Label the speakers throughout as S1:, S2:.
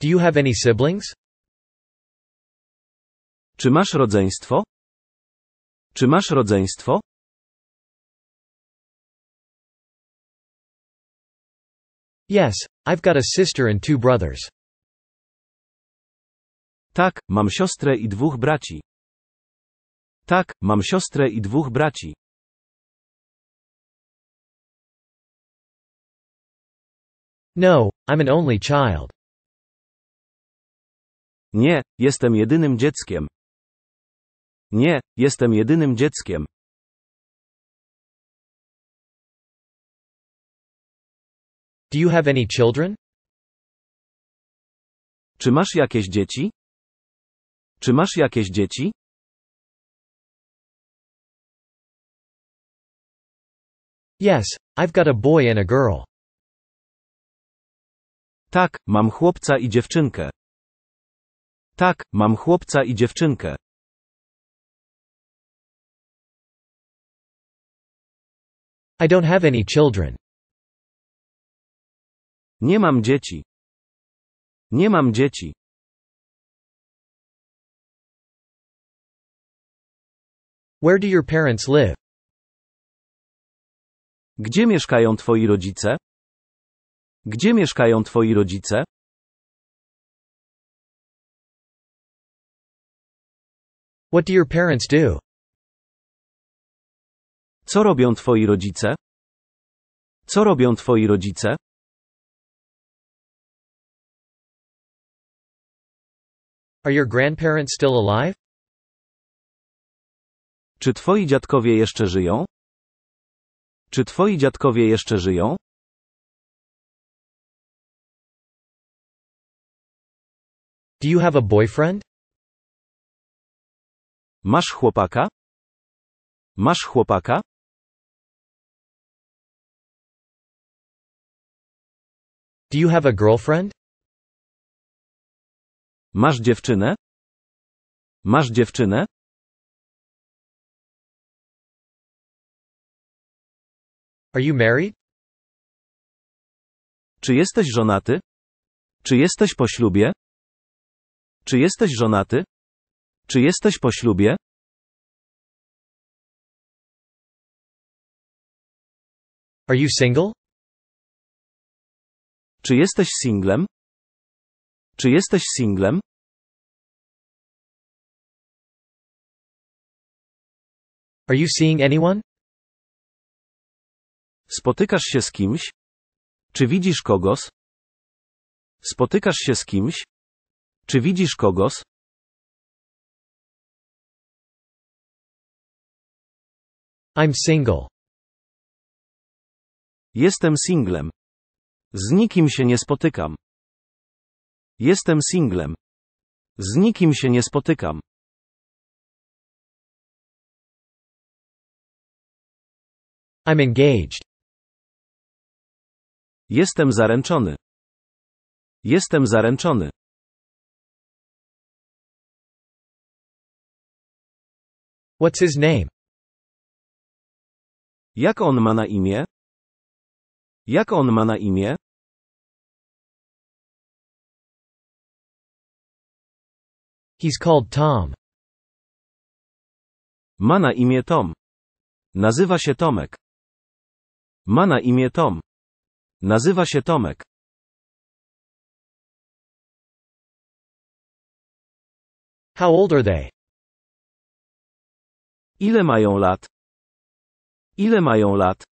S1: Do you have any siblings? Czy masz rodzeństwo? Czy masz rodzeństwo? Yes, I've got a sister and two
S2: brothers. Tak, mam siostrę i dwóch braci. Tak, mam siostrę i dwóch braci.
S1: No, I'm an only child.
S2: Nie, jestem jedynym dzieckiem. Nie, jestem jedynym dzieckiem.
S1: Do you have any children? Czy masz jakieś dzieci? Czy masz jakieś dzieci?
S2: Yes, I've got a boy and a girl. Tak, mam chłopca i dziewczynkę. Tak, mam chłopca i dziewczynkę.
S1: I don't have any children. Nie mam dzieci. Nie mam dzieci.
S2: Where do your parents live? Gdzie mieszkają twoi rodzice? Gdzie mieszkają twoi rodzice?
S1: What do your parents do?
S2: Co robią twoi rodzice? Co robią twoi rodzice?
S1: Are your grandparents still alive? Czy twoi dziadkowie jeszcze żyją? Czy twoi dziadkowie jeszcze żyją? Do you have a boyfriend? Masz chłopaka? Masz chłopaka? Do you have a girlfriend? Masz dziewczynę? Masz dziewczynę?
S2: Are you married? Czy jesteś żonaty? Czy jesteś po ślubie? Czy jesteś żonaty? Czy jesteś po
S1: ślubie? Are you single? Czy jesteś singlem? Czy jesteś singlem? Are you seeing anyone?
S2: Spotykasz się z kimś? Czy widzisz kogoś? Spotykasz się z kimś? Czy widzisz kogoś?
S1: I'm single.
S2: Jestem singlem. Z nikim się nie spotykam. Jestem singlem. Z nikim się nie spotykam.
S1: I'm engaged. Jestem zaręczony. Jestem zaręczony. What's his name? Jak on ma na imię? Jak on ma na imię? He's called Tom.
S2: Ma na imię Tom. Nazywa się Tomek. Ma na imię Tom. Nazywa się Tomek.
S1: How old are they? Ile mają lat? Ile mają lat?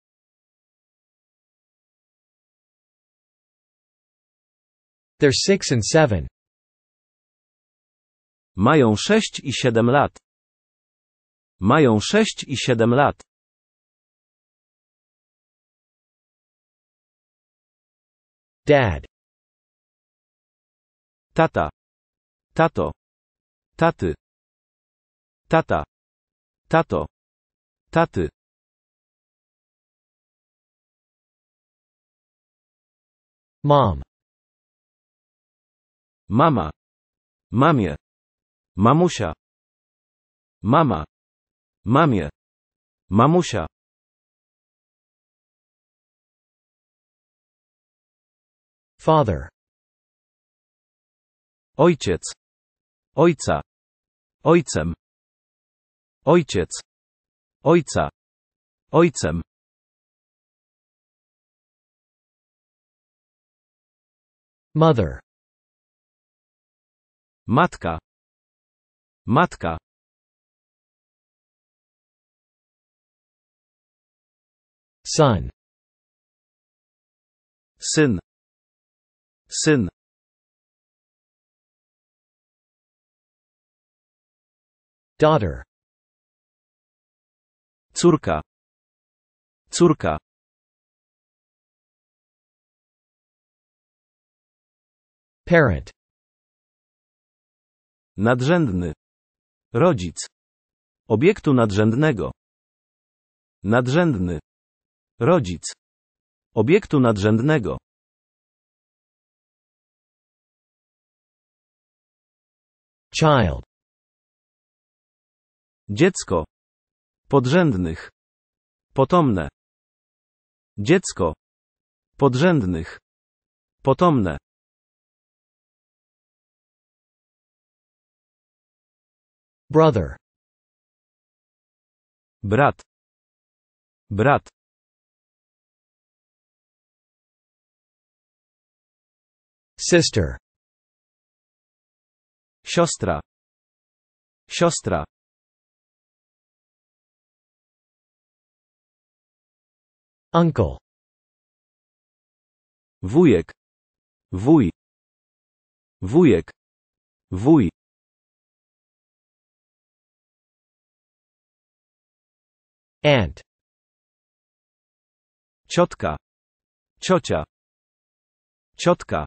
S2: They're six and seven. Mają sześć i siedem lat. Mają sześć i siedem lat.
S1: Dad. Tata. Tato. Taty. Tata. Tato. Taty. Mom. Mama. Mamia. Mamusha. Mama. Mamia. Mamusha. Father. Ojciec. Ojca. Ojcem. Ojciec. Ojca. Ojcem. Mother Matka Matka Son Syn Syn Daughter Córka Córka
S2: Parent. Nadrzędny. Rodzic. Obiektu nadrzędnego. Nadrzędny. Rodzic. Obiektu nadrzędnego.
S1: Child. Dziecko. Podrzędnych. Potomne. Dziecko. Podrzędnych. Potomne. Brother. Brat. Brat. Sister. Siostra. Siostra. Uncle. Wujek. Wuj. Wujek. Wuj. Ant Chotka Chocha Chotka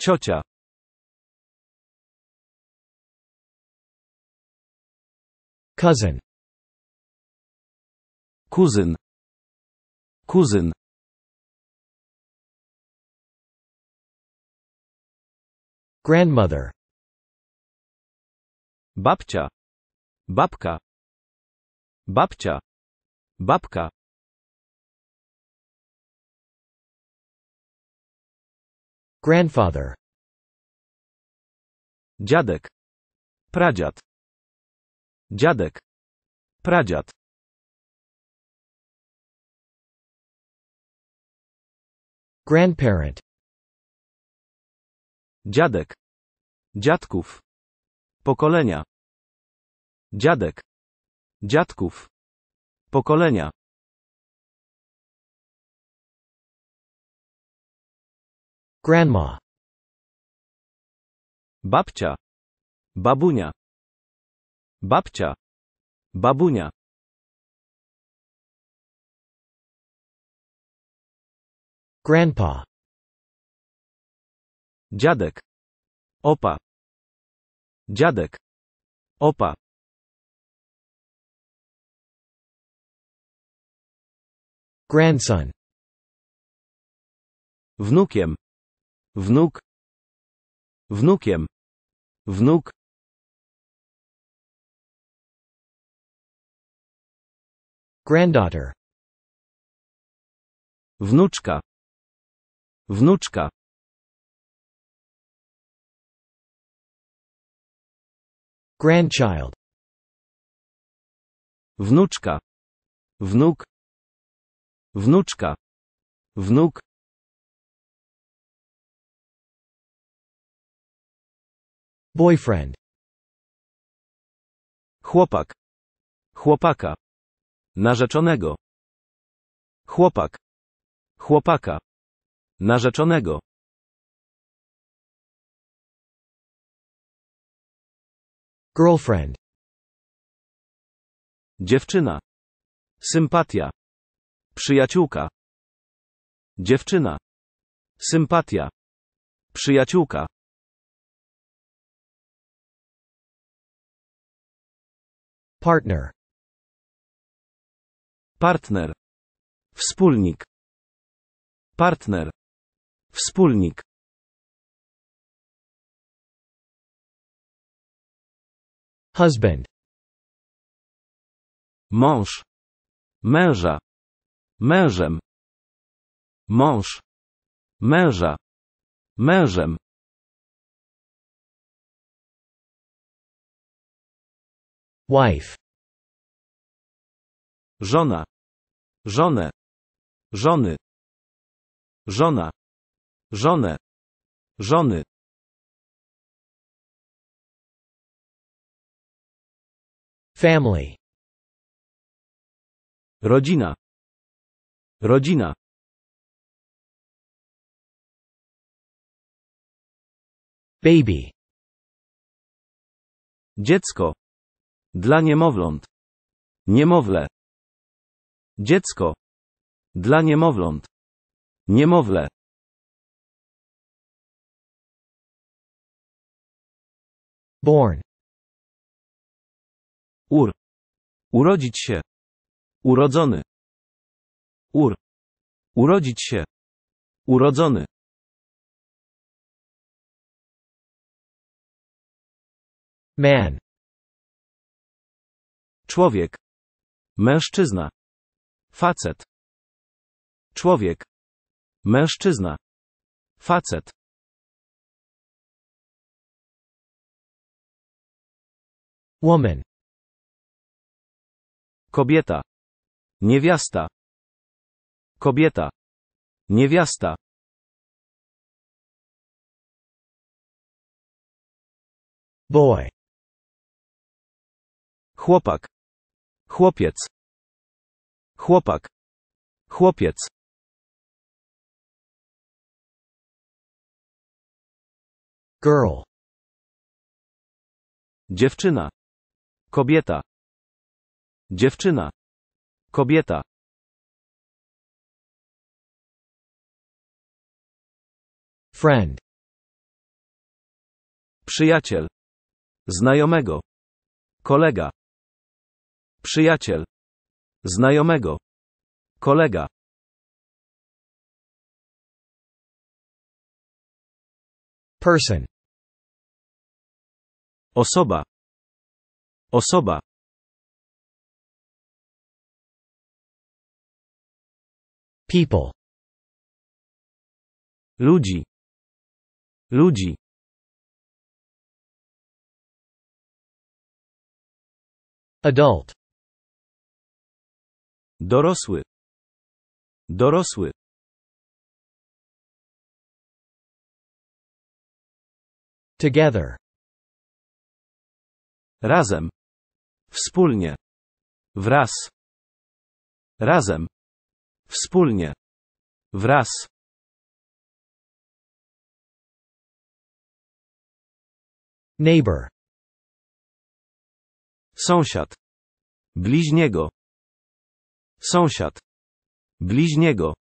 S1: Chocha Cousin Cousin Cousin Grandmother Babcha Babka Babcha Babka. Grandfather. Dziadek. Pradziad. Dziadek. Pradziad. Grandparent. Dziadek. Dziadków. Pokolenia. Dziadek. Dziadków pokolenia grandma babcia babunia babcia babunia grandpa dziadek opa dziadek opa Grandson. Внукем. Внук. Внукем. Внук. Granddaughter. Внучка. Внучка. Grandchild. Внучка. Внук. Wnuczka. Wnuk. Boyfriend.
S2: Chłopak. Chłopaka. Narzeczonego. Chłopak. Chłopaka. Narzeczonego. Girlfriend. Dziewczyna. Sympatia. Przyjaciółka. Dziewczyna. Sympatia. Przyjaciółka.
S1: Partner. Partner. Wspólnik. Partner. Wspólnik. Husband. Mąż. Męża mężem, mąż, męża, mężem. Wife. Żona, żonę, żony, żona, żonę, żony. Family. Rodzina. Rodzina. Baby. Dziecko. Dla niemowląt. Niemowlę. Dziecko. Dla niemowląt. Niemowlę. Born. Ur. Urodzić się. Urodzony. Ur. Urodzić się. Urodzony. Man. Człowiek. Mężczyzna. Facet. Człowiek. Mężczyzna. Facet. Woman. Kobieta. Niewiasta. Kobieta. Niewiasta. Boy. Chłopak. Chłopiec. Chłopak. Chłopiec. Girl. Dziewczyna. Kobieta. Dziewczyna. Kobieta. Friend.
S2: Przyjaciel. Znajomego. Kolega. Przyjaciel. Znajomego. Kolega.
S1: Person. Osoba. Osoba. People. Ludzi. Ludzi. Adult. Dorosły. Dorosły. Together. Razem. Wspólnie. Wraz. Razem. Wspólnie. Wraz. Neighbor. Sąsiad. Bliźniego. Sąsiad. Bliźniego.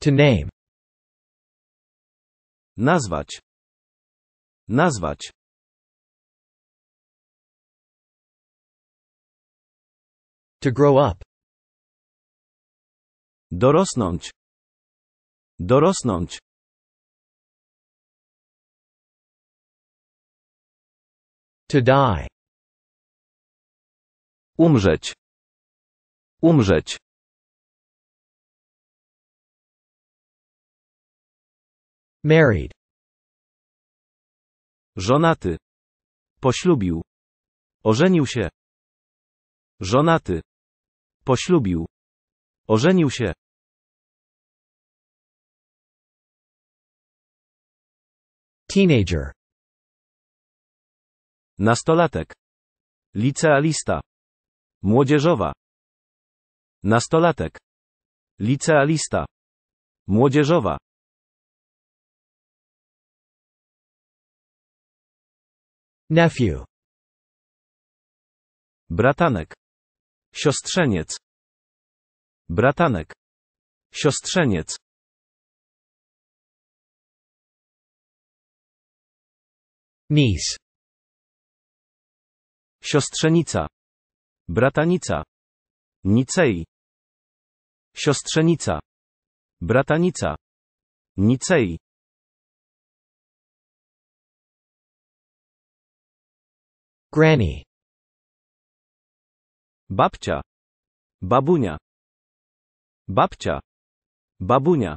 S1: To name. Nazwać. Nazwać. To grow up. Dorosnąć. Dorosnąć. To die. Umrzeć. Umrzeć. Married.
S2: Żonaty. Poślubił. Ożenił się. Żonaty. Poślubił. Ożenił się. Teenager. Nastolatek. Licealista. Młodzieżowa. Nastolatek. Licealista.
S1: Młodzieżowa. Nephew. Bratanek. Siostrzeniec. Bratanek. Siostrzeniec. Niece. Siostrzenica. Bratanica. Nicei. Siostrzenica. Bratanica. Nicei. Granny. Babcia. Babunia. Babcia. Babunia.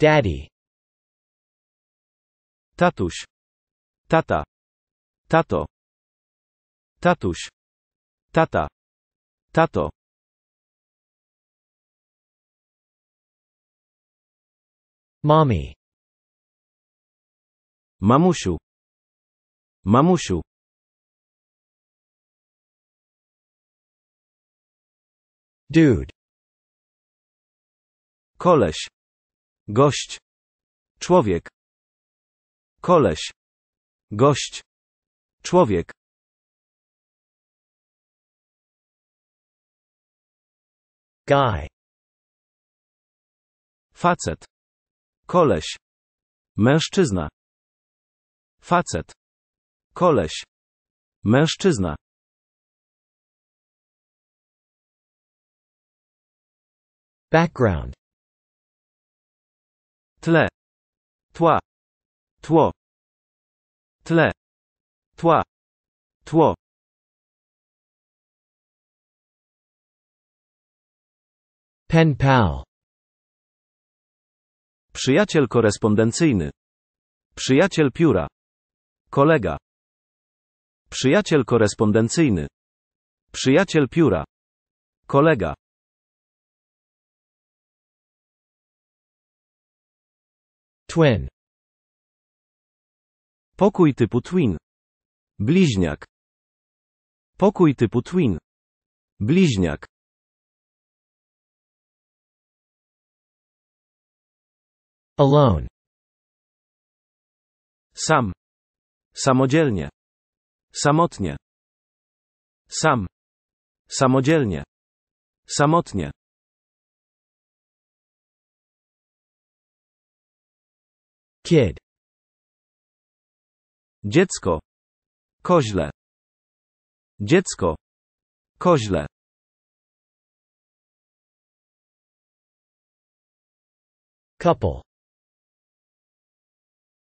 S1: Daddy. Tatuś. Tata. Tato. Tatuś. Tata. Tato. Mommy. Mamusiu. Mamusiu. Dude. Koleś. Gość. Człowiek. Koleś. Gość. Człowiek. Guy. Facet. Koleś. Mężczyzna. Facet. Koleś. Mężczyzna. Background tle, tła, tło, tle, tła, tło. Pen pal.
S2: Przyjaciel korespondencyjny. Przyjaciel pióra. Kolega. Przyjaciel korespondencyjny. Przyjaciel pióra. Kolega.
S1: Twin. Pokój typu twin. Bliźniak. Pokój typu twin. Bliźniak. Alone. Sam. Samodzielnie. Samotnie. Sam. Samodzielnie. Samotnie. Kid. Dziecko. Koźle. Dziecko. Koźle. Couple.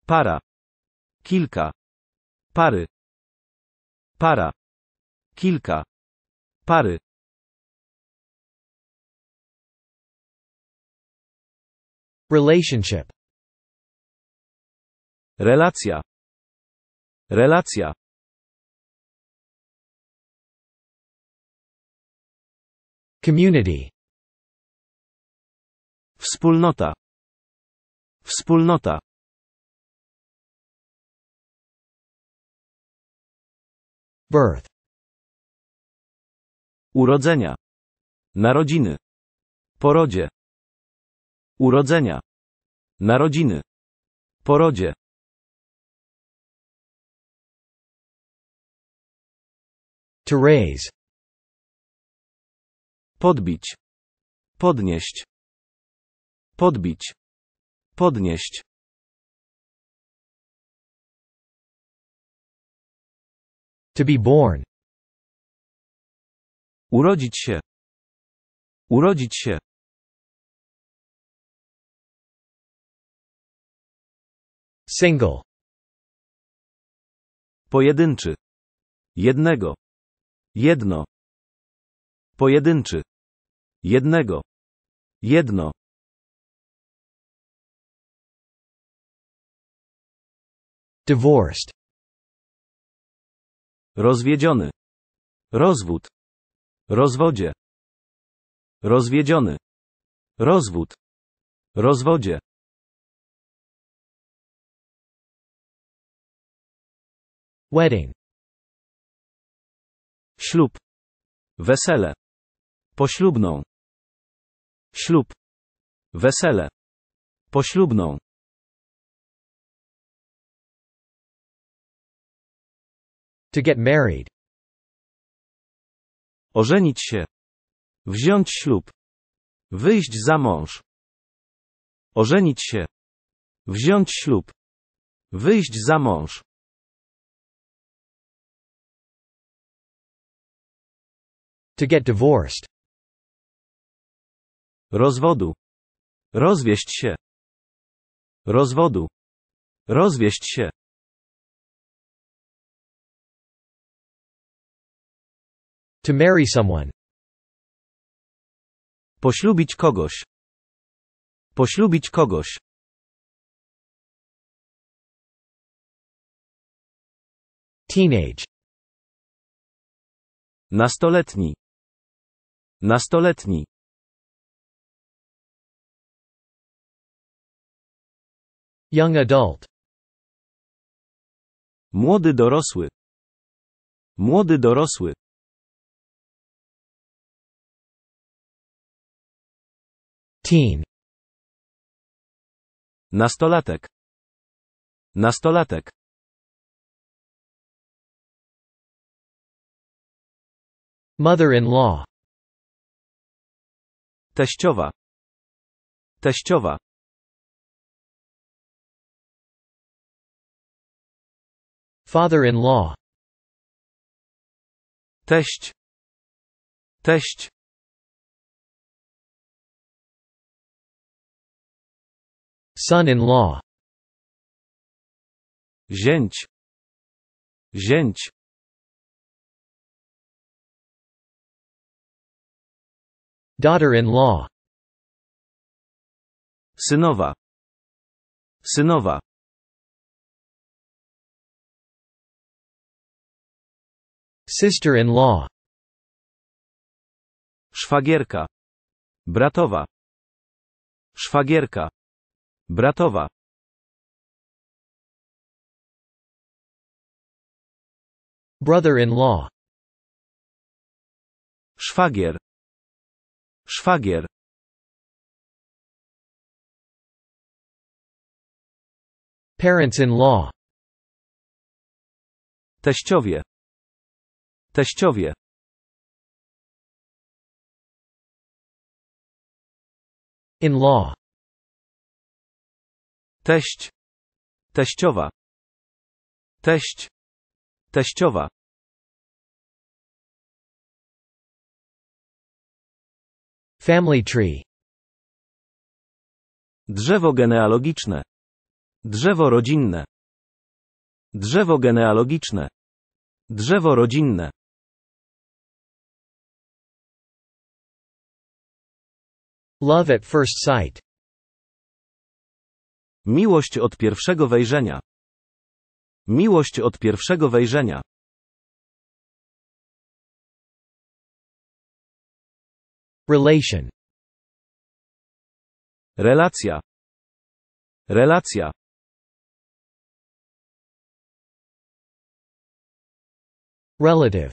S1: Para. Kilka. Pary. Para. Kilka. Pary. Relationship Relacja. Relacja. Community. Wspólnota. Wspólnota. Birth. Urodzenia. Narodziny. Porodzie. Urodzenia. Narodziny. Porodzie. To raise. Podbić. Podnieść. Podbić. Podnieść. To be born. Urodzić się. Urodzić się. Single.
S2: Pojedynczy. Jednego. Jedno. Pojedynczy. Jednego. Jedno.
S1: Divorced. Rozwiedziony. Rozwód. Rozwodzie. Rozwiedziony. Rozwód. Rozwodzie. Wedding. Ślub. Wesele. Poślubną. Ślub. Wesele. Poślubną. To get married. Ożenić
S2: się. Wziąć ślub. Wyjść za mąż. Ożenić się. Wziąć ślub. Wyjść za mąż.
S1: To get divorced. Rozwodu. Rozwieść się. Rozwodu. Rozwieść się. To marry someone. Poślubić kogoś. Poślubić kogoś. Teenage. Nastoletni. Nastoletni. Young adult. Młody dorosły. Młody dorosły. Teen. Nastolatek. Nastolatek. Mother-in-law. Teściowa. Teściowa. Father-in-law. Teść. Teść. Son-in-law. Zięć. Zięć. Daughter-in-law Sinova. Sinova. Sister-in-law Szwagierka Bratowa Szwagierka Bratowa Brother-in-law Szwagier Szwagier. Parents-in-law. Teściowie. Teściowie. In-law. Teść. Teściowa. Teść. Teściowa. Family tree.
S2: Drzewo genealogiczne. Drzewo rodzinne. Drzewo genealogiczne. Drzewo rodzinne.
S1: Love at first sight. Miłość od pierwszego wejrzenia. Miłość od pierwszego wejrzenia. Relation Relacja Relacja Relative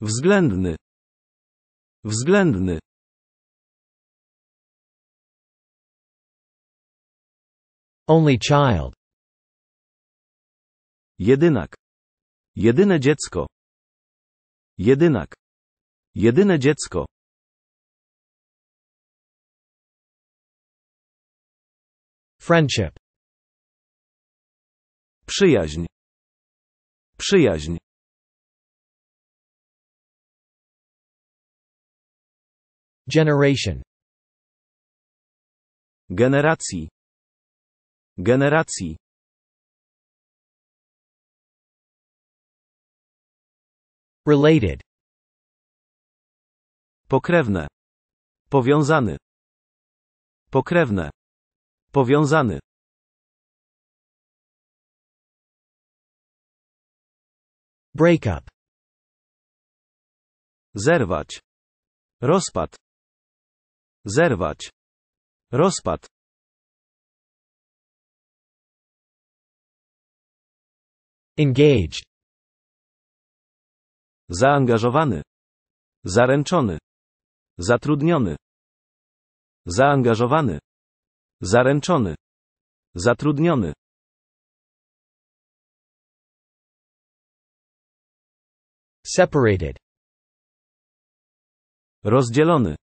S1: Względny Względny Only child Jedynak Jedyne dziecko Jedynak Jedyne dziecko. Friendship. Przyjaźń. Przyjaźń. Generation. Generacji. Generacji. Related. Pokrewne. Powiązany. Pokrewne. Powiązany. up, Zerwać. Rozpad. Zerwać. Rozpad. Engaged. Zaangażowany.
S2: Zaręczony. Zatrudniony. Zaangażowany. Zaręczony. Zatrudniony.
S1: Separated. Rozdzielony.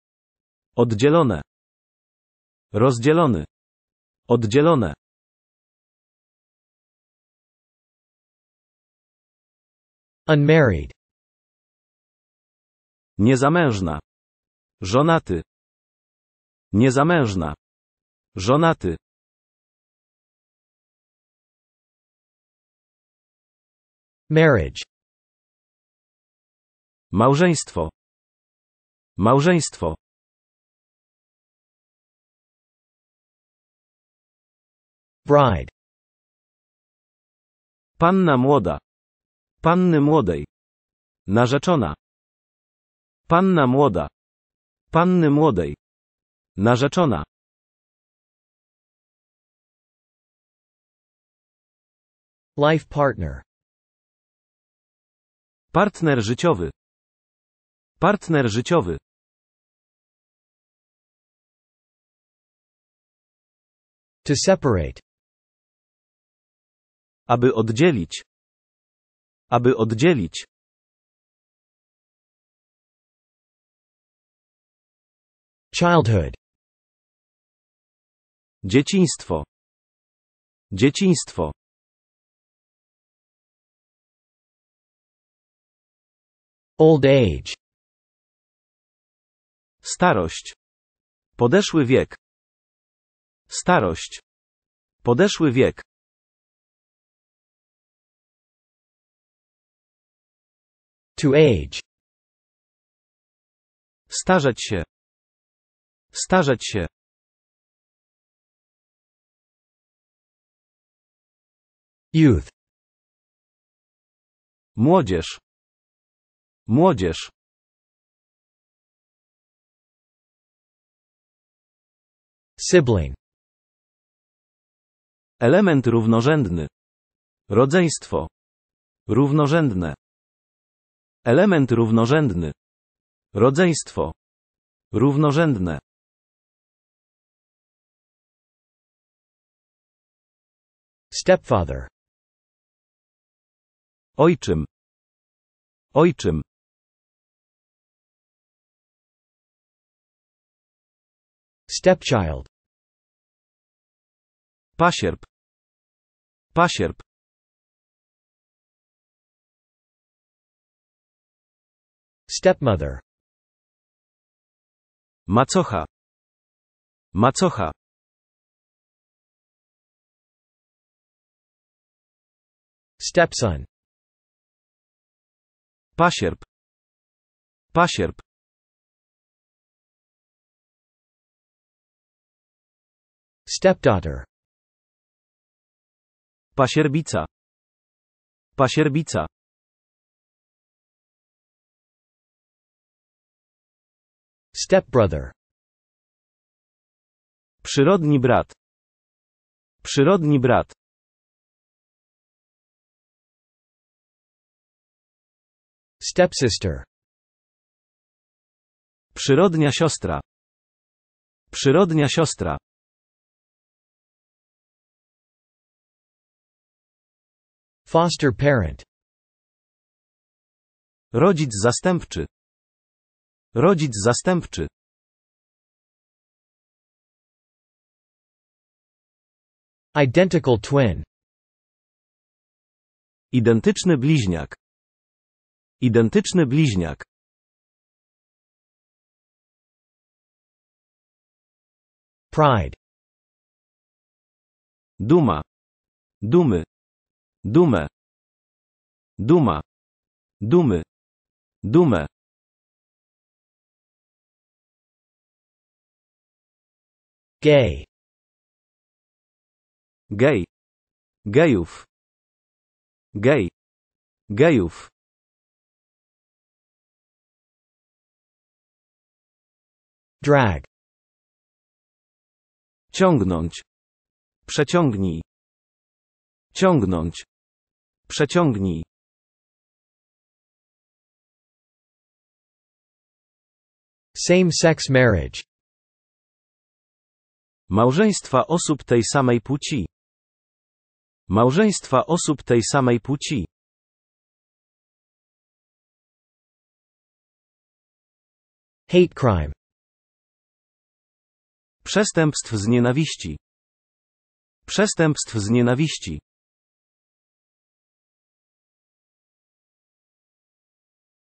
S1: Oddzielone. Rozdzielony. Oddzielone. Unmarried. Niezamężna. Żonaty. Niezamężna. Żonaty. Marriage. Małżeństwo. Małżeństwo. Bride.
S2: Panna młoda. Panny młodej. Narzeczona. Panna młoda. Panny młodej. Narzeczona.
S1: Life partner. Partner życiowy. Partner życiowy. To separate. Aby oddzielić. Aby oddzielić. Childhood. Dzieciństwo. Dzieciństwo. Old age. Starość. Podeszły wiek. Starość. Podeszły wiek. To age. Starzeć się. Starzeć się. Youth. Młodzież. Młodzież.
S2: Sibling. Element równorzędny. Rodzeństwo. Równorzędne. Element równorzędny. Rodzeństwo. Równorzędne.
S1: Stepfather. Ojczym. Ojczym. Stepchild. Pasierb. Pasierb. Stepmother. Macocha. Macocha. Stepson. Pasierb. Pasierb. Stepdaughter. Pasierbica. Pasierbica. Stepbrother. Przyrodni brat. Przyrodni brat. Stepsister. Przyrodnia siostra. Przyrodnia siostra. Foster parent. Rodzic zastępczy. Rodzic zastępczy. Identical twin. Identyczny bliźniak. Identyczny bliźniak. Pride. Duma. Dumy. Dumę. Duma. Dumy. Dumę. Gay. Gej. Gejów. Gej. Gejów. Drag. Ciągnąć. Przeciągnij. Ciągnąć. Przeciągnij.
S2: Same-sex marriage. Małżeństwa osób tej samej płci. Małżeństwa osób tej samej płci.
S1: Hate crime. Przestępstw z nienawiści. Przestępstw z nienawiści.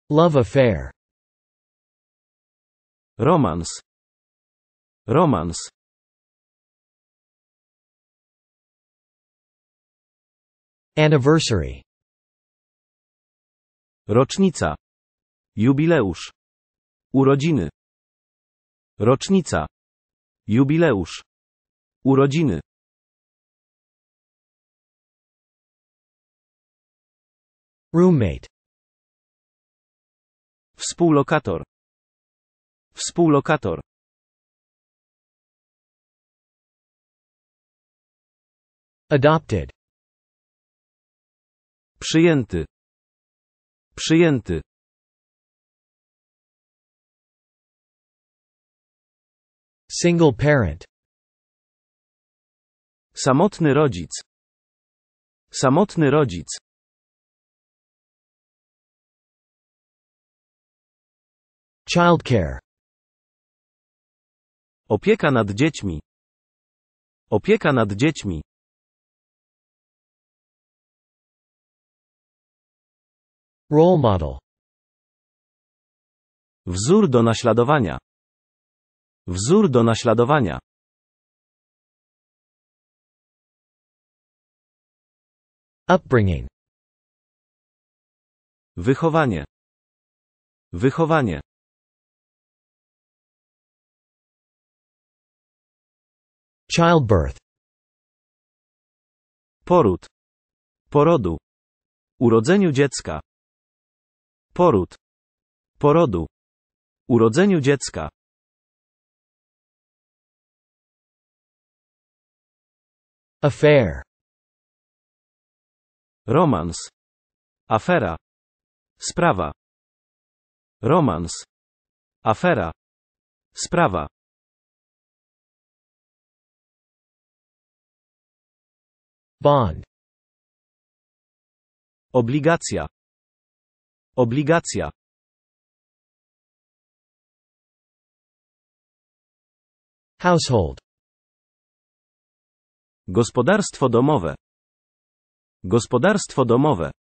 S1: Love affair. Romans. Romans.
S2: Anniversary. Rocznica. Jubileusz. Urodziny. Rocznica. Jubileusz.
S1: Urodziny. Roommate. Współlokator. Współlokator. Adopted. Przyjęty. Przyjęty. Single parent. Samotny rodzic. Samotny rodzic. Childcare. Opieka nad dziećmi. Opieka nad dziećmi. Role model. Wzór do naśladowania. Wzór do naśladowania. Upbringing. Wychowanie. Wychowanie. Childbirth. Poród. Porodu. Urodzeniu dziecka. Poród. Porodu. Urodzeniu dziecka. Affair. romance, Afera. Sprawa. romance, Afera. Sprawa. Bond. Obligacja. Obligacja. Household. Gospodarstwo domowe. Gospodarstwo domowe.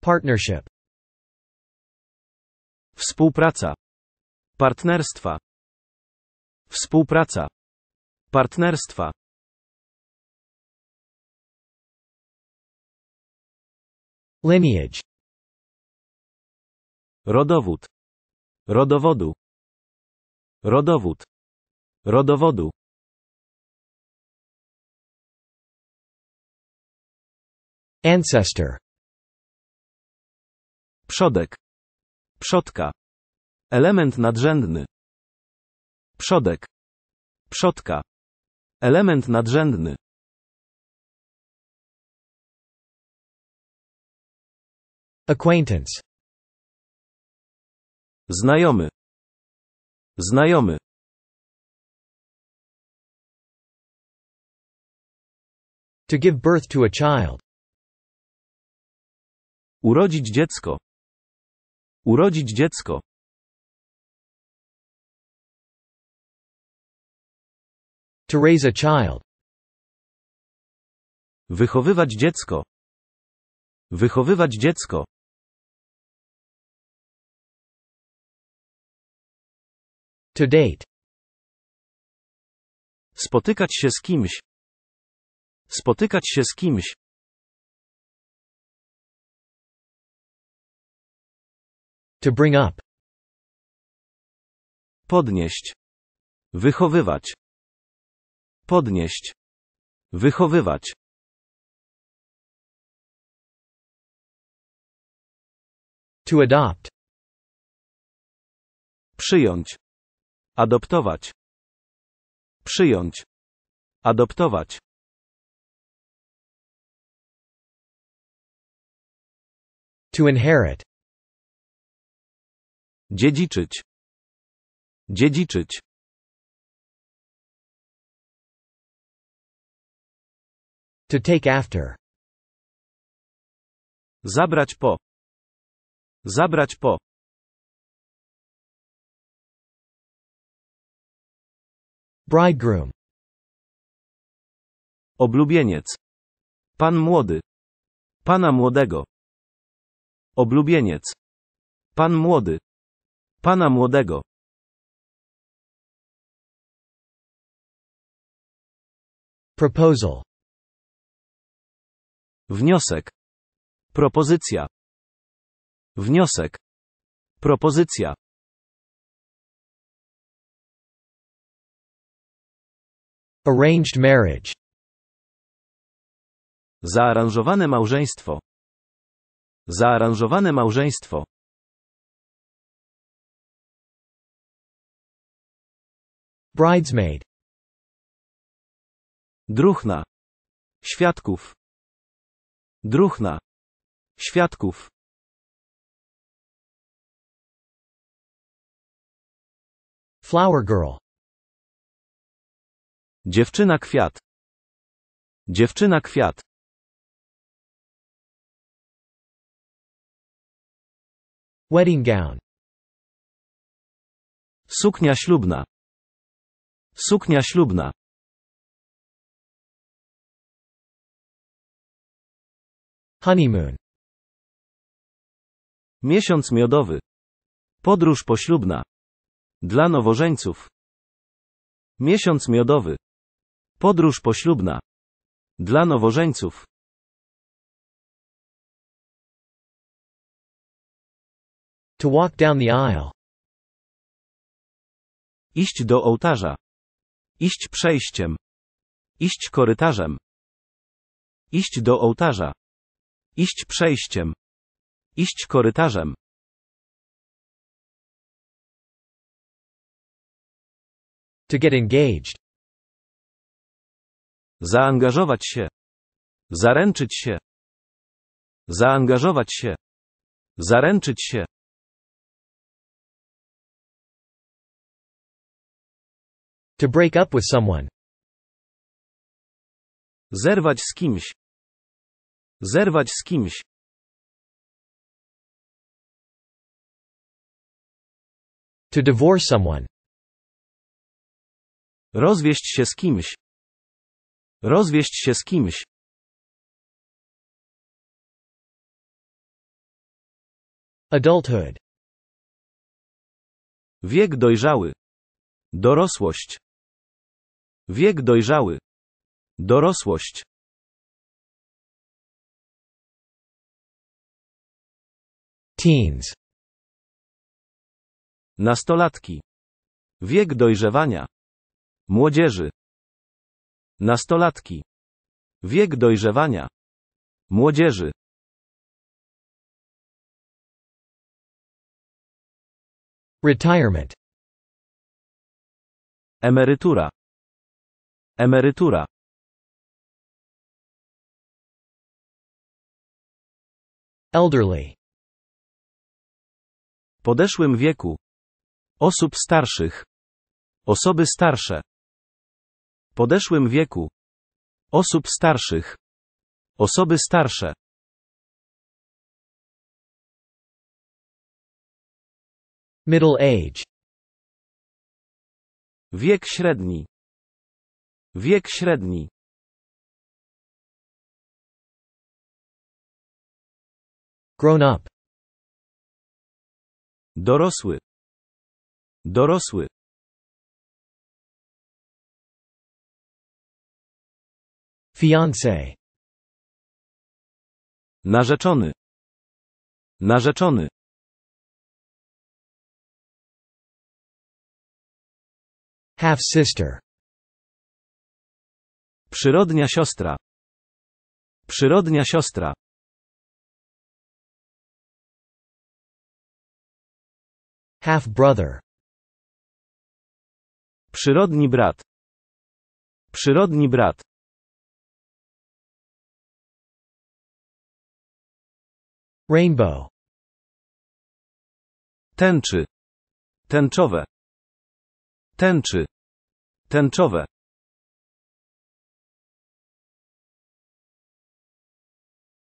S1: Partnership. Współpraca. Partnerstwa. Współpraca. Partnerstwa. Lineage. Rodowód. Rodowodu rodowód, rodowodu, ancestor, przodek, przodka, element nadrzędny, przodek, przodka, element nadrzędny. Acquaintance. Znajomy. Znajomy. To give birth to a child. Urodzić dziecko. Urodzić dziecko. To raise a child. Wychowywać dziecko. Wychowywać dziecko. To date. Spotykać się z kimś. Spotykać się z kimś. To bring up. Podnieść. Wychowywać. Podnieść. Wychowywać. To adopt. Przyjąć. Adoptować. Przyjąć. Adoptować. To inherit. Dziedziczyć. Dziedziczyć. To take after. Zabrać po. Zabrać po. Bridegroom.
S2: Oblubieniec. Pan młody. Pana młodego. Oblubieniec. Pan młody. Pana
S1: młodego. Proposal. Wniosek. Propozycja. Wniosek. Propozycja. Arranged marriage. Zaaranżowane małżeństwo. Zaaranżowane małżeństwo. Bridesmaid. Druhna. Świadków. Druhna. Świadków. Flower girl. Dziewczyna kwiat. Dziewczyna kwiat. Wedding gown. Suknia ślubna. Suknia ślubna. Honeymoon.
S2: Miesiąc miodowy. Podróż poślubna. Dla nowożeńców. Miesiąc miodowy. Podróż poślubna. Dla nowożeńców.
S1: To walk down the aisle.
S2: Iść do ołtarza. Iść przejściem. Iść korytarzem. Iść do ołtarza. Iść przejściem. Iść korytarzem.
S1: To get engaged.
S2: Zaangażować się. Zaręczyć się. Zaangażować się. Zaręczyć się.
S1: To break up with someone. Zerwać z kimś. Zerwać z kimś. To divorce someone. Rozwieść się z kimś. Rozwieść się z kimś. Adulthood. Wiek dojrzały. Dorosłość. Wiek dojrzały. Dorosłość. Teens.
S2: Nastolatki. Wiek dojrzewania. Młodzieży. Nastolatki. Wiek dojrzewania. Młodzieży.
S1: Retirement. Emerytura. Emerytura.
S2: Elderly. Podeszłym wieku. Osób starszych. Osoby starsze podeszłym wieku, osób starszych, osoby starsze.
S1: Middle age. Wiek średni. Wiek średni. Grown up. Dorosły. Dorosły. Fiance. Narzeczony. Narzeczony. Half sister. Przyrodnia siostra. Przyrodnia siostra. Half brother. Przyrodni brat. Przyrodni brat. Rainbow. Tęczy. Tęczowe. Tęczy. Tęczowe.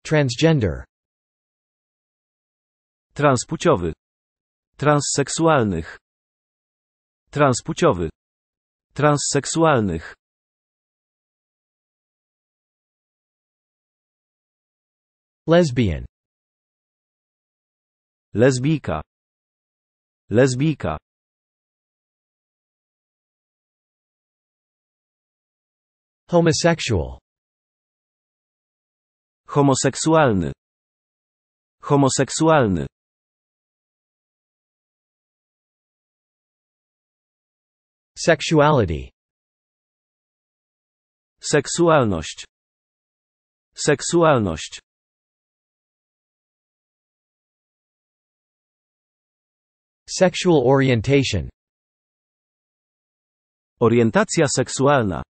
S1: Transgender. Transpłciowy. Transseksualnych. Transpłciowy. Transseksualnych. Lesbian. Lesbijka. Lesbijka. Homosexual. Homoseksualny. Homoseksualny. Sexuality. Seksualność. Seksualność. Sexual orientation Orientacja seksualna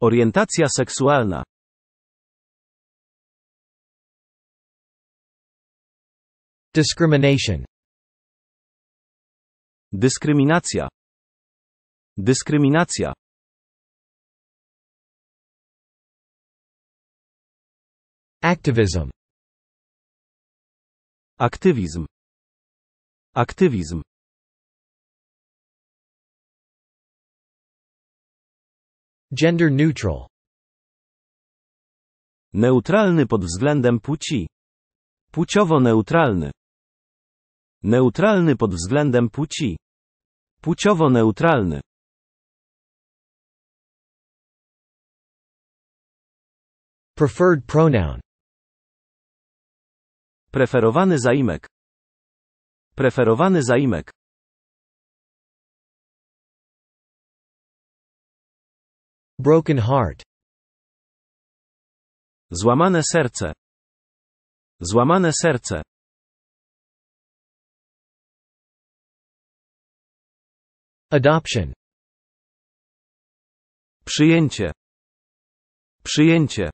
S1: Orientacja seksualna Discrimination Dyskryminacja Dyskryminacja Activism Aktywizm Aktywizm. Gender
S2: neutral. Neutralny pod względem płci. Płciowo neutralny. Neutralny pod względem płci. Płciowo neutralny.
S1: Preferred pronoun. Preferowany zaimek. Preferowany zaimek. Broken heart. Złamane serce. Złamane serce. Adoption. Przyjęcie. Przyjęcie.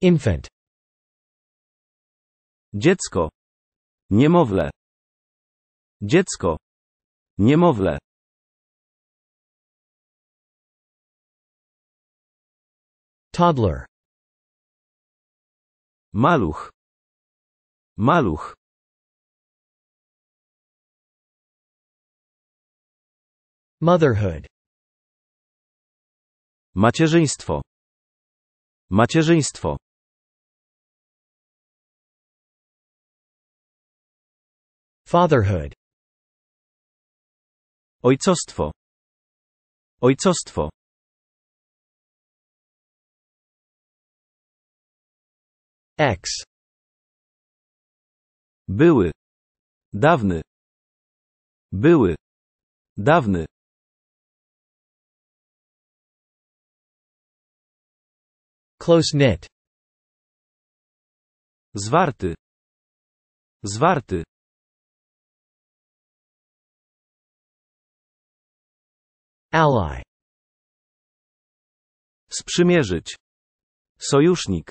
S1: Infant. Dziecko. Niemowlę. Dziecko. Niemowlę. Toddler. Maluch. Maluch. Motherhood. Macierzyństwo. Macierzyństwo. Fatherhood Ojcostwo Ojcostwo X Były Dawny Były Dawny Close-knit Zwarty Zwarty Ally. Sprzymierzyć. Sojusznik.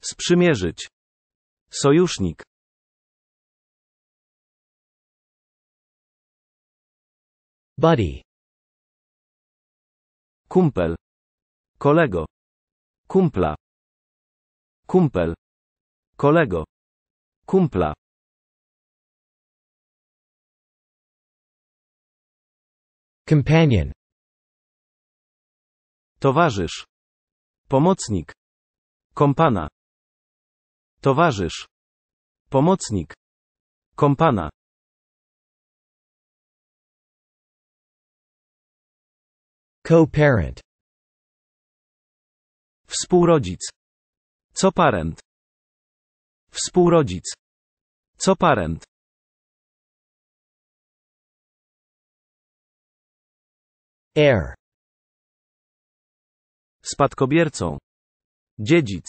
S1: Sprzymierzyć. Sojusznik. Buddy. Kumpel. Kolego. Kumpla. Kumpel. Kolego. Kumpla. Companion. Towarzysz. Pomocnik. Kompana. Towarzysz. Pomocnik. Kompana. Co-parent. Współrodzic. co parent, Współrodzic. co parent. Air, spadkobiercą dziedzic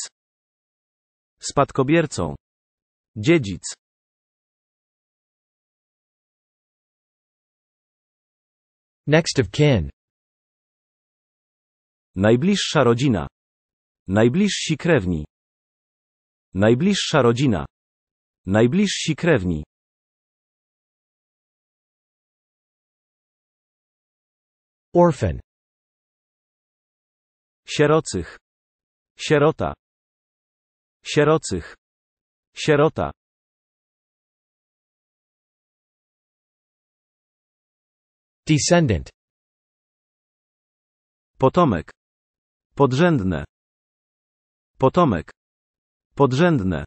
S1: spadkobiercą dziedzic
S2: next of kin najbliższa rodzina najbliżsi krewni najbliższa rodzina najbliżsi krewni
S1: Orphan. Sierocych. Sierota. Sierocych. Sierota. Descendant. Potomek. Podrzędne. Potomek. Podrzędne.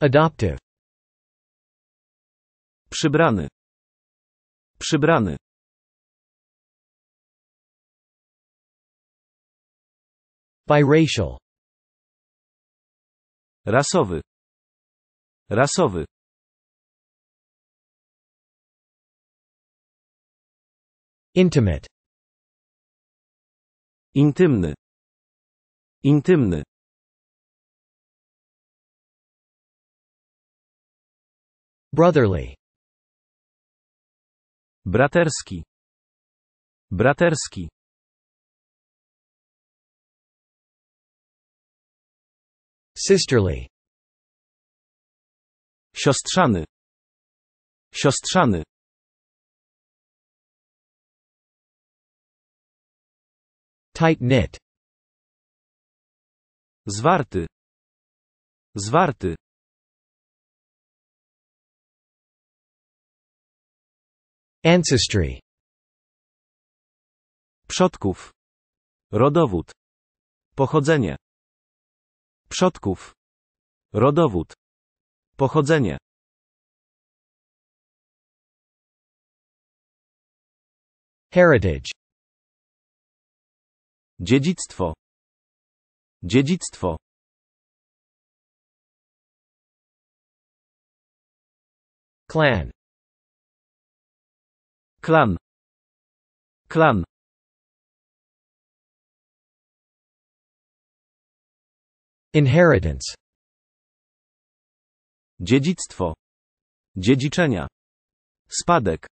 S1: Adoptive. Przybrany. Przybrany. Biracial. Rasowy. Rasowy. Intimate. Intymny. Intymny. Brotherly. Braterski. Braterski. Sisterly. Siostrzany. Siostrzany. Tight-knit. Zwarty. Zwarty. Ancestry. Przodków. Rodowód. Pochodzenie. Przodków. Rodowód. Pochodzenie. Heritage. Dziedzictwo. Dziedzictwo. Clan klan klan inheritance dziedzictwo dziedziczenia spadek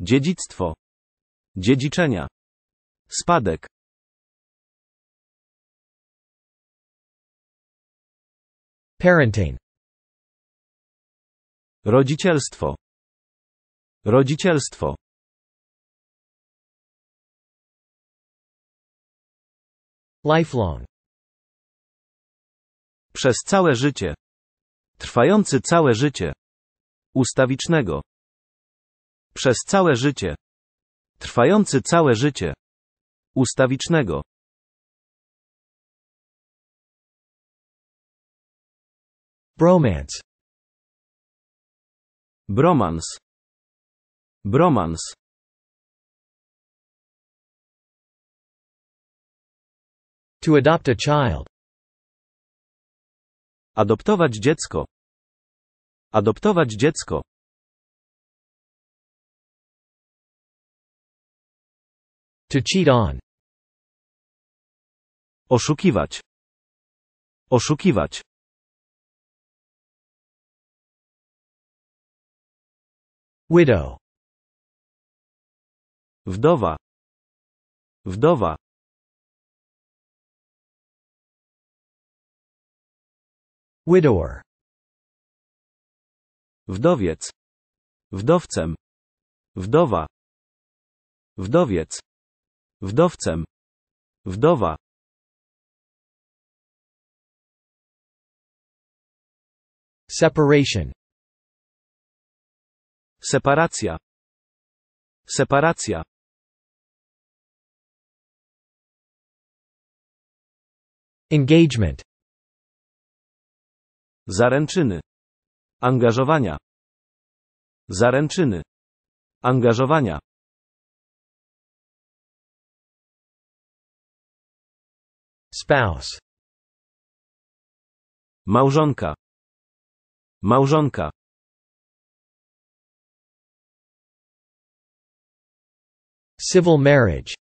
S1: dziedzictwo dziedziczenia spadek parenting rodzicielstwo Rodzicielstwo
S2: Lifelong Przez całe życie. Trwający całe życie. Ustawicznego. Przez całe życie. Trwający całe życie. Ustawicznego.
S1: Bromance bromans To adopt a child. Adoptować dziecko. Adoptować dziecko. To cheat on. Oszukiwać. Oszukiwać. Widow. Wdowa. Wdowa. Widower. Wdowiec. Wdowcem. Wdowa. Wdowiec. Wdowcem. Wdowa. Separation. Separacja. Separacja. Engagement. Zaręczyny. Angażowania. Zaręczyny. Angażowania. Spouse. Małżonka. Małżonka. Civil marriage.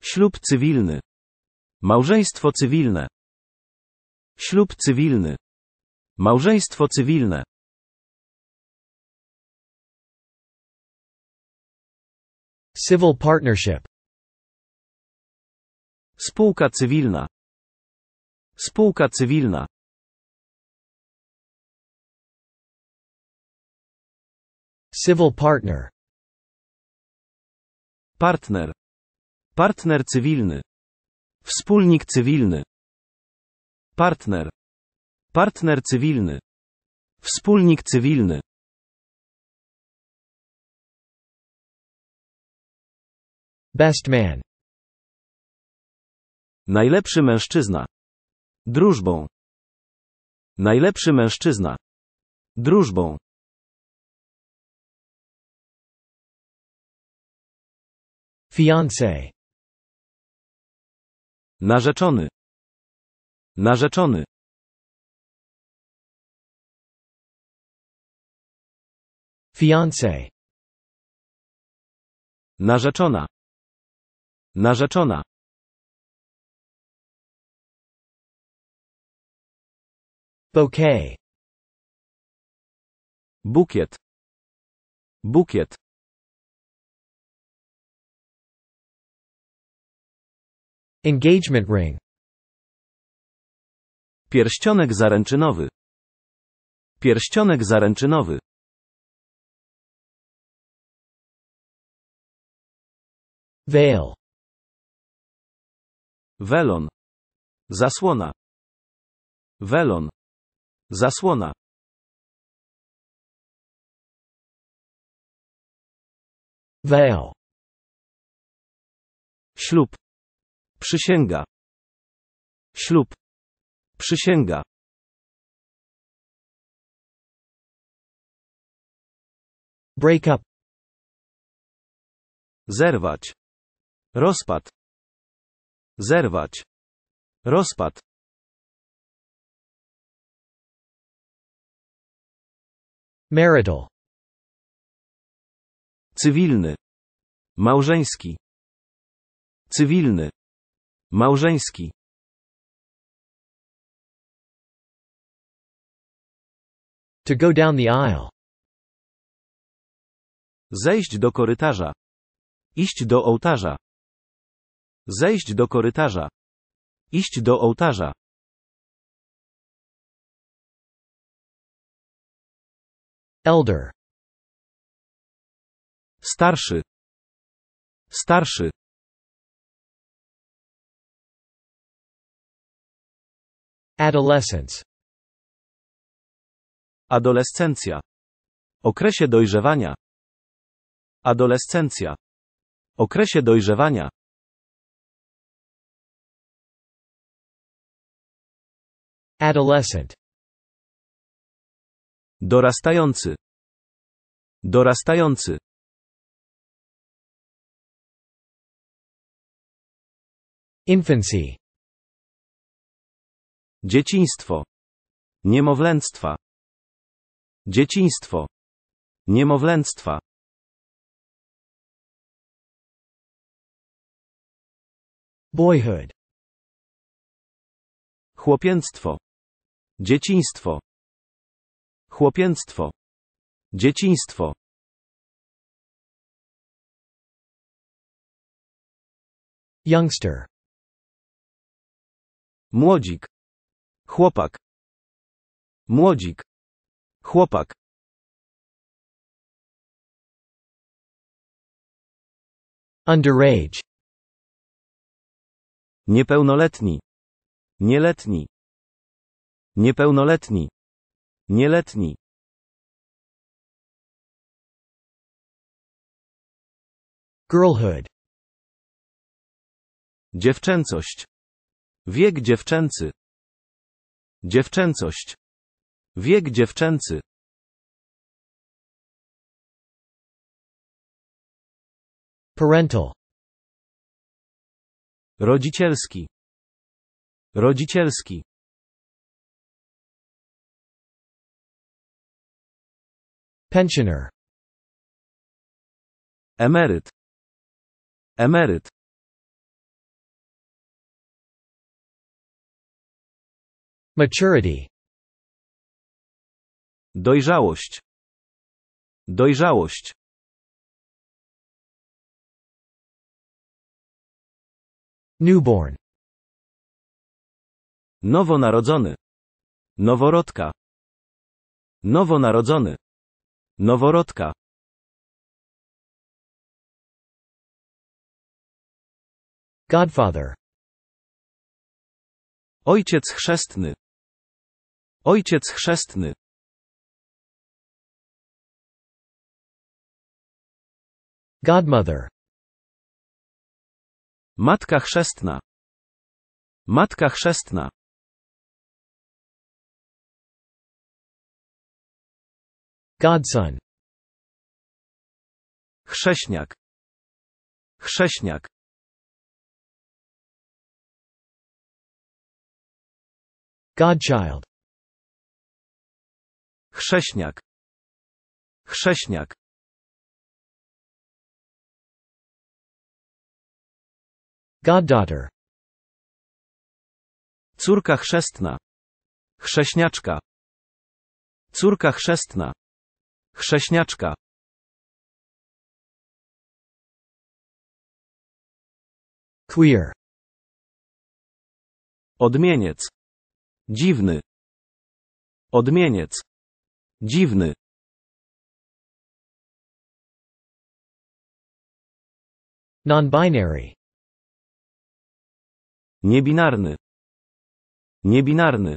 S1: Ślub
S2: cywilny. Małżeństwo cywilne. Ślub cywilny. Małżeństwo cywilne.
S1: Civil partnership. Spółka cywilna. Spółka cywilna. Civil partner. Partner. Partner cywilny.
S2: Wspólnik cywilny. Partner. Partner cywilny. Wspólnik cywilny.
S1: Best man. Najlepszy mężczyzna. Drużbą. Najlepszy mężczyzna. Drużbą. Fiancé. Narzeczony. Narzeczony. Fiancé. Narzeczona. Narzeczona. Bouquet. Bukiet. Bukiet. Engagement ring. Pierścionek zaręczynowy. Pierścionek zaręczynowy. Veil. Welon. Zasłona. Welon. Zasłona. Veil. Ślub. Przysięga. Ślub. Przysięga. Break up. Zerwać. Rozpad. Zerwać. Rozpad. Marital. Cywilny. Małżeński. Cywilny. Małżeński. To go down the aisle.
S2: Zejść do korytarza. Iść do ołtarza. Zejść do korytarza. Iść do ołtarza.
S1: Elder. Starszy. Starszy. Adolescence.
S2: Adolescencja. Okresie dojrzewania. Adolescencja. Okresie dojrzewania.
S1: Adolescent. Dorastający. Dorastający. Infancy. Dzieciństwo. Niemowlęctwa. Dzieciństwo. Niemowlęctwa. Boyhood. Chłopięctwo. Dzieciństwo. Chłopięctwo. Dzieciństwo. Youngster. Młodzik. Chłopak. Młodzik. Chłopak. Underage. Niepełnoletni. Nieletni. Niepełnoletni. Nieletni. Girlhood.
S2: Dziewczęcość. Wiek dziewczęcy. Dziewczęcość. Wiek dziewczęcy.
S1: Parental. Rodzicielski. Rodzicielski. Pensioner. Emeryt. Emeryt. Maturity. Dojrzałość. Dojrzałość.
S2: Newborn. Nowonarodzony. Noworodka. Nowonarodzony. Noworodka.
S1: Godfather. Ojciec chrzestny. Ojciec chrzestny. Godmother. Matka chrzestna. Matka chrzestna. Godson. Chrześniak. Chrześniak. Godchild. Chrześniak. Chrześniak. Goddaughter. Córka chrzestna. Chrześniaczka. Córka chrzestna. Chrześniaczka. Queer. Odmieniec. Dziwny. Odmieniec. Dziwny. Non-binary. Niebinarny. Niebinarny.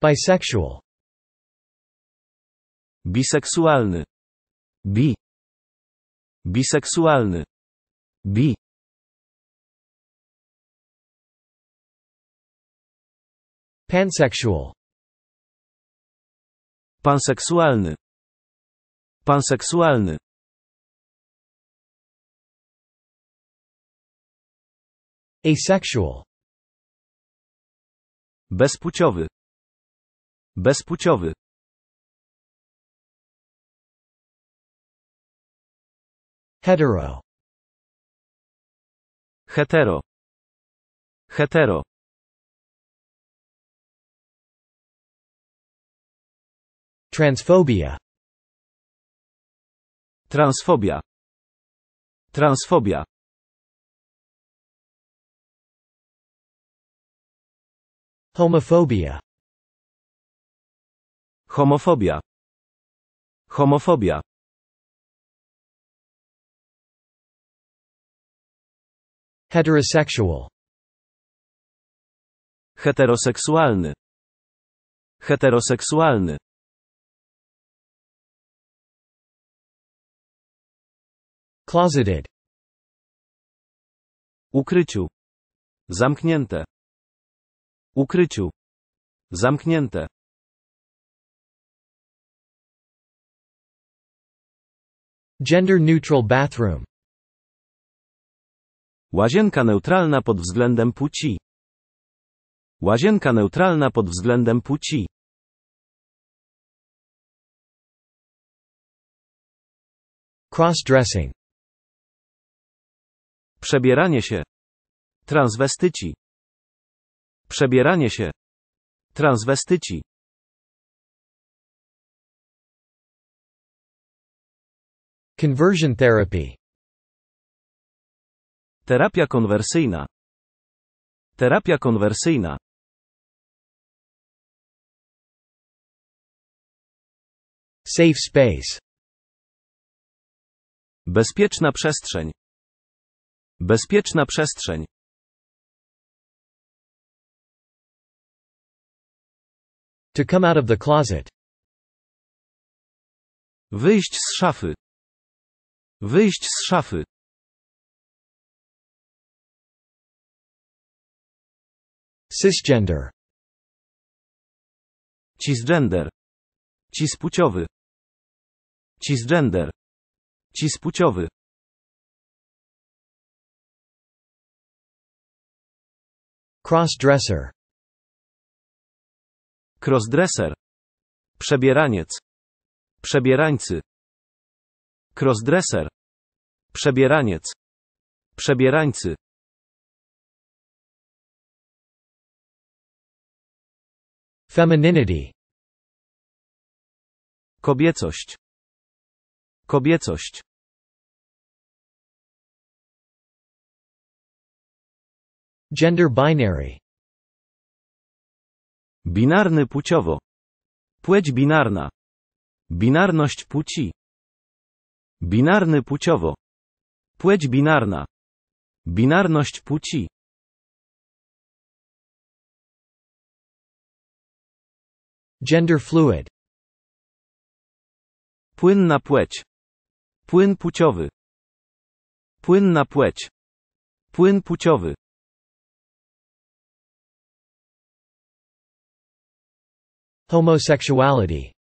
S1: Bisexual. Biseksualny. Bi. Biseksualny. Bi. Pansexual. Panseksualny. Panseksualny. Asexual. Bezpłciowy. Bezpłciowy. Hetero. Hetero. Hetero. Transphobia. Transfobia. Transfobia. Homofobia. Homofobia. Homofobia. Heterosexual. Heteroseksualny. Heteroseksualny. Closeted. Ukryciu. Zamknięte. Ukryciu. Zamknięte. Gender neutral
S2: bathroom. Łazienka neutralna pod względem płci. Łazienka neutralna pod względem płci.
S1: Cross-dressing Przebieranie się. Transwestyci. Przebieranie się. Transwestyci. Conversion therapy. Terapia konwersyjna. Terapia konwersyjna. Safe space. Bezpieczna przestrzeń. Bezpieczna przestrzeń. To come out of the closet. Wyjść z szafy. Wyjść z szafy. Cisgender. Cisgender. Cispłciowy. Cisgender. Cispłciowy. Crossdresser. Crossdresser. Przebieraniec. Przebierańcy. Crossdresser. Przebieraniec. Przebierańcy. Femininity. Kobiecość. Kobiecość. Gender
S2: binary. Binarny płciowo. Płeć binarna. Binarność płci. Binarny płciowo. Płeć binarna. Binarność płci.
S1: Gender fluid.
S2: Płynna płeć. Płyn płciowy. Płynna płeć. Płyn płciowy.
S1: Homosexuality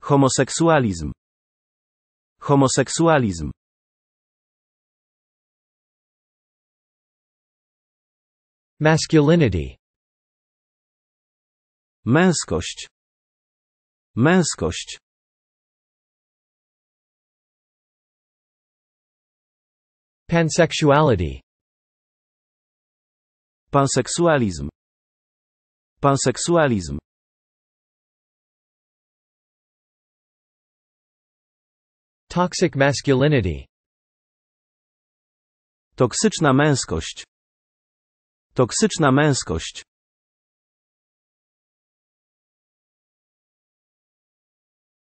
S1: homosexualism Homoseksualizm Masculinity Męskość Męskość Pansexuality pansexualism. Panseksualizm. Toxic masculinity. Toksyczna męskość. Toksyczna męskość.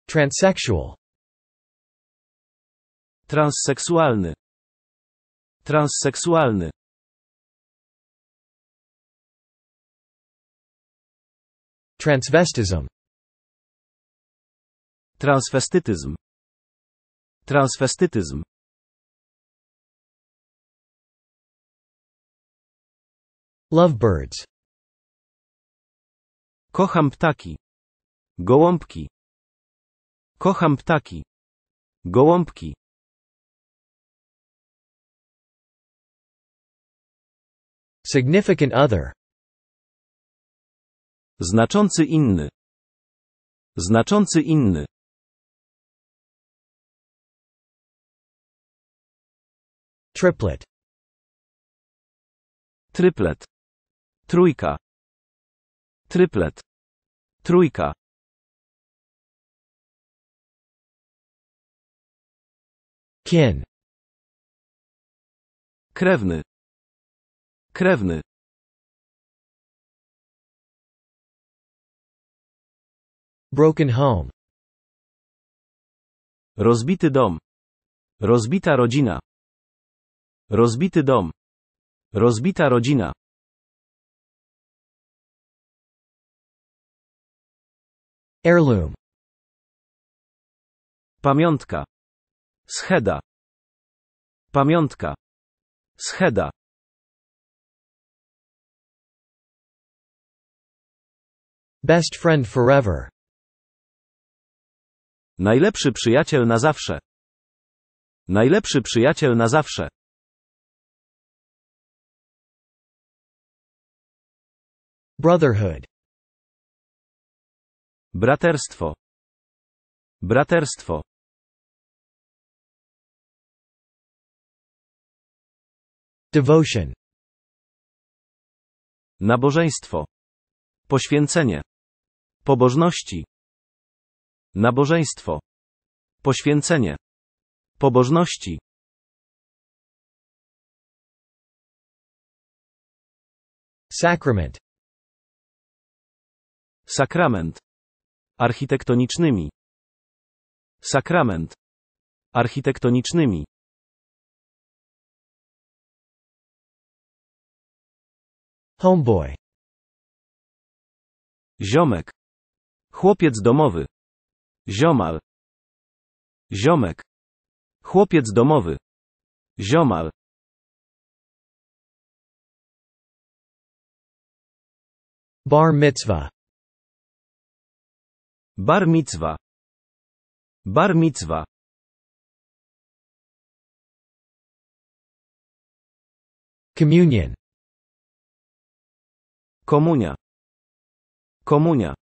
S1: Transsexual. Transseksualny. Transseksualny. Transvestism Transvestitism Transvestitism Lovebirds Kocham ptaki. Gołąbki. Kocham ptaki. Gołąbki. Significant other Znaczący inny. Znaczący inny. Triplet. Triplet. Trójka. Triplet. Trójka. Kin. Krewny. Krewny. Broken home. Rozbity dom. Rozbita rodzina. Rozbity dom. Rozbita rodzina. Heirloom. Pamiątka. Scheda. Pamiątka. Scheda. Best friend
S2: forever. Najlepszy przyjaciel na zawsze. Najlepszy przyjaciel na zawsze.
S1: Brotherhood. Braterstwo. Braterstwo. Devotion.
S2: Nabożeństwo. Poświęcenie. Pobożności. Nabożeństwo. Poświęcenie.
S1: Pobożności. Sacrament. Sakrament. Architektonicznymi. Sakrament. Architektonicznymi. Homeboy. Ziomek. Chłopiec domowy. Ziomal. Ziomek. Chłopiec domowy. Ziomal. Bar mitzvah. Bar mitzvah. Bar mitzvah. Communion. Komunia. Komunia.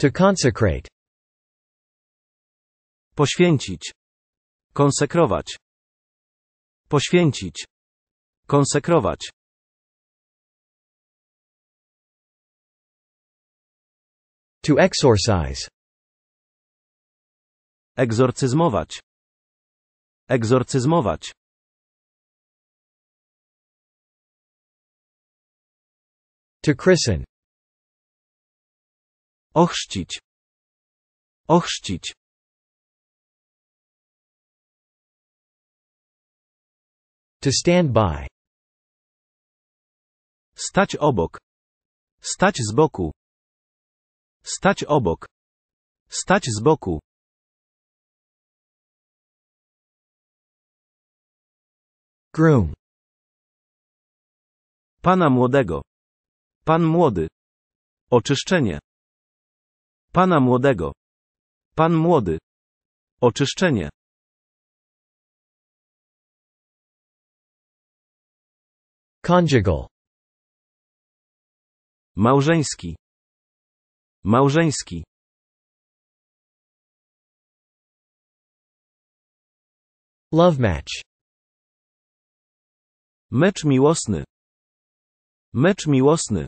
S1: To consecrate. Poświęcić. Konsekrować. Poświęcić. Konsekrować. To exorcise. Egzorcyzmować. Egzorcyzmować. To christen. Ochrzcić. Ochrzcić. To stand by. Stać obok. Stać z boku. Stać obok. Stać z boku. Groom.
S2: Pana młodego. Pan młody. Oczyszczenie. Pana młodego. Pan młody. Oczyszczenie.
S1: Conjugal. Małżeński. Małżeński. Love match. Mecz miłosny. Mecz miłosny.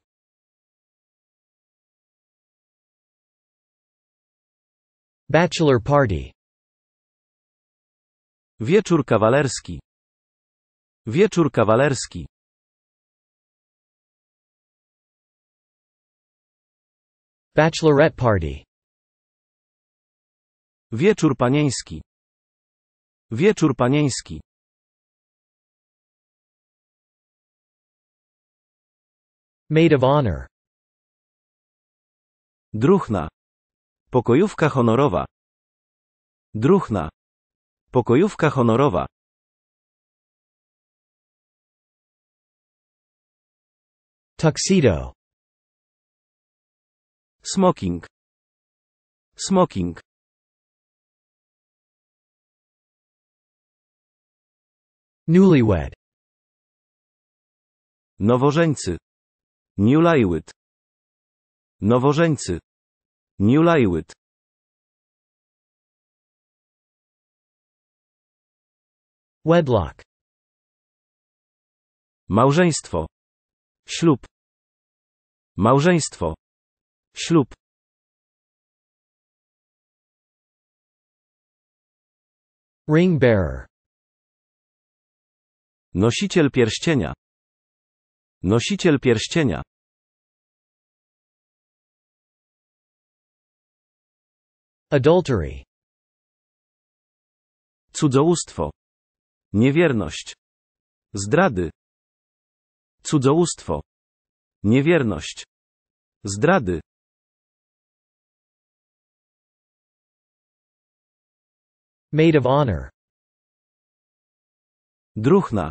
S1: Bachelor party. Wieczór kawalerski. Wieczór kawalerski. Bachelorette party. Wieczór panieński. Wieczór panieński. Maid of honor. Druhna. Pokojówka honorowa. Druhna. Pokojówka honorowa. Tuxedo. Smoking. Smoking. Newlywed. Nowożeńcy. Newlywed. Nowożeńcy. Newlywed Wedlock Małżeństwo Ślub Małżeństwo Ślub Ring bearer Nosiciel pierścienia Nosiciel pierścienia Adultery. Cudzołóstwo. Niewierność. Zdrady. Cudzołóstwo. Niewierność. Zdrady. Maid of honor. Druhna.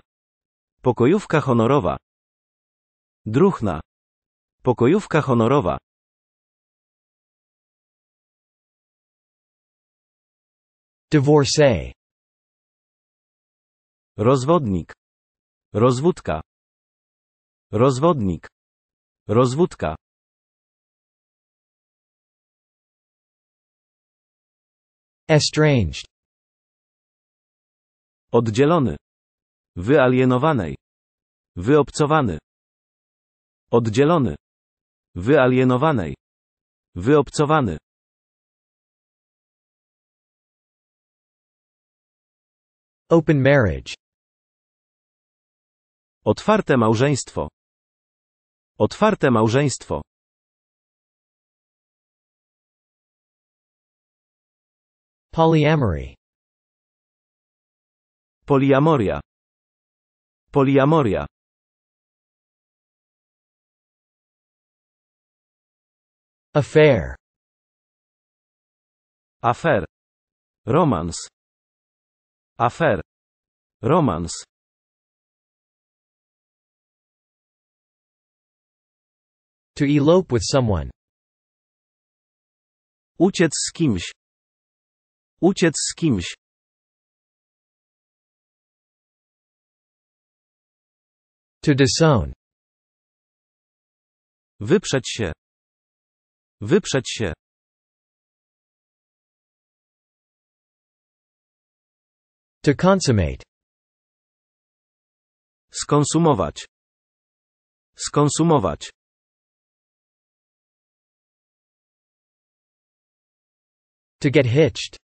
S1: Pokojówka honorowa. Druhna. Pokojówka honorowa. Divorcee. Rozwodnik. Rozwódka. Rozwodnik. Rozwódka. Estranged.
S2: Oddzielony. Wyalienowanej. Wyobcowany. Oddzielony. Wyalienowanej. Wyobcowany.
S1: Open marriage. Otwarte małżeństwo. Otwarte małżeństwo. Polyamory. Poliamoria. Poliamoria. Affair. Affair. Romans. Afer. Romans. To elope with someone. Uciec z kimś. Uciec z kimś. To disown. Wyprzeć się. Wyprzeć się. To consummate. Skonsumować. Skonsumować.
S2: To get hitched.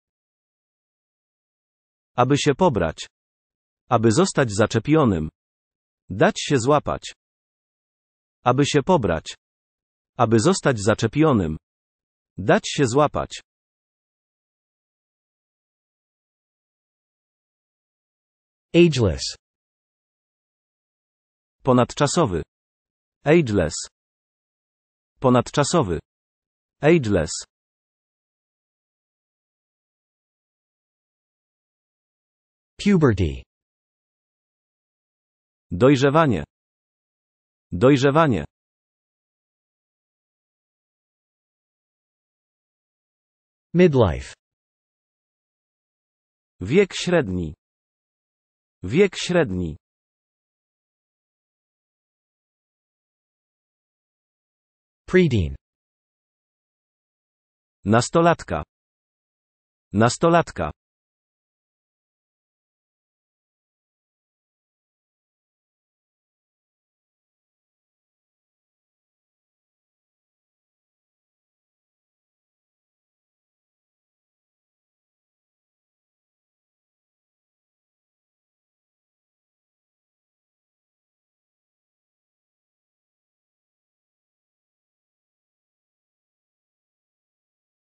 S2: Aby się pobrać. Aby zostać zaczepionym. Dać się złapać. Aby się pobrać. Aby zostać zaczepionym. Dać się
S1: złapać. Ageless. Ponadczasowy. Ageless. Ponadczasowy. Ageless. Puberty. Dojrzewanie. Dojrzewanie. Midlife. Wiek średni. Wiek średni. Preteen. Nastolatka. Nastolatka.